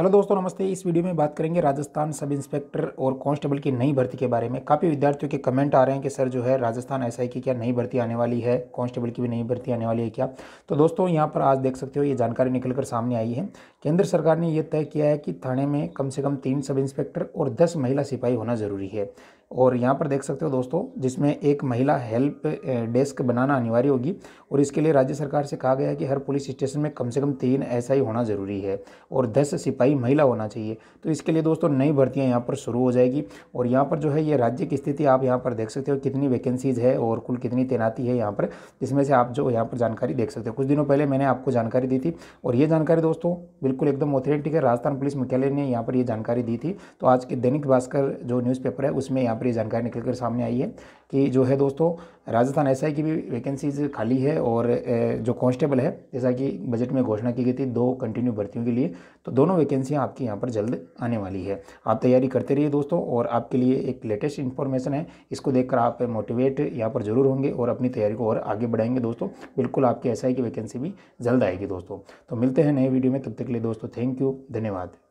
hello दोस्तों नमस्ते इस वीडियो में बात करेंगे राजस्थान सब इंस्पेक्टर और कांस्टेबल की नई भर्ती के बारे में काफ़ी विद्यार्थियों के कमेंट आ रहे हैं कि सर जो है राजस्थान एसआई की क्या नई भर्ती आने वाली है कांस्टेबल की भी नई भर्ती आने वाली है क्या तो दोस्तों यहाँ पर आज देख सकते हो ये जानकारी निकल कर सामने आई है केंद्र सरकार ने यह तय किया है कि थाने में कम से कम तीन सब इंस्पेक्टर और दस महिला सिपाही होना जरूरी है और यहाँ पर देख सकते हो दोस्तों जिसमें एक महिला हेल्प डेस्क बनाना अनिवार्य होगी और इसके लिए राज्य सरकार से कहा गया है कि हर पुलिस स्टेशन में कम से कम तीन ऐसा ही होना ज़रूरी है और दस सिपाही महिला होना चाहिए तो इसके लिए दोस्तों नई भर्तियाँ यहाँ पर शुरू हो जाएगी और यहाँ पर जो है ये राज्य की स्थिति आप यहाँ पर देख सकते हो कितनी वैकेंसीज़ है और कुल कितनी तैनाती है यहाँ पर जिसमें से आप जो यहाँ पर जानकारी देख सकते हो कुछ दिनों पहले मैंने आपको जानकारी दी थी और ये जानकारी दोस्तों बिल्कुल एकदम ऑथेंटिक है राजस्थान पुलिस मुख्यालय ने यहाँ पर ये जानकारी दी थी तो आज के दैनिक भास्कर जो न्यूज़पेपर है उसमें यहाँ पर ये जानकारी निकल कर सामने आई है कि जो है दोस्तों राजस्थान एस की भी वैकेंसीज खाली है और जो कांस्टेबल है जैसा कि बजट में घोषणा की गई थी दो कंटिन्यू भर्तियों के लिए तो दोनों वैकेंसियाँ आपकी यहाँ पर जल्द आने वाली है आप तैयारी करते रहिए दोस्तों और आपके लिए एक लेटेस्ट इन्फॉर्मेशन है इसको देखकर आप मोटिवेट यहाँ पर जरूर होंगे और अपनी तैयारी को और आगे बढ़ाएंगे दोस्तों बिल्कुल आपकी एस की वैकेंसी भी जल्द आएगी दोस्तों तो मिलते हैं नए वीडियो में तब तक के लिए दोस्तों थैंक यू धन्यवाद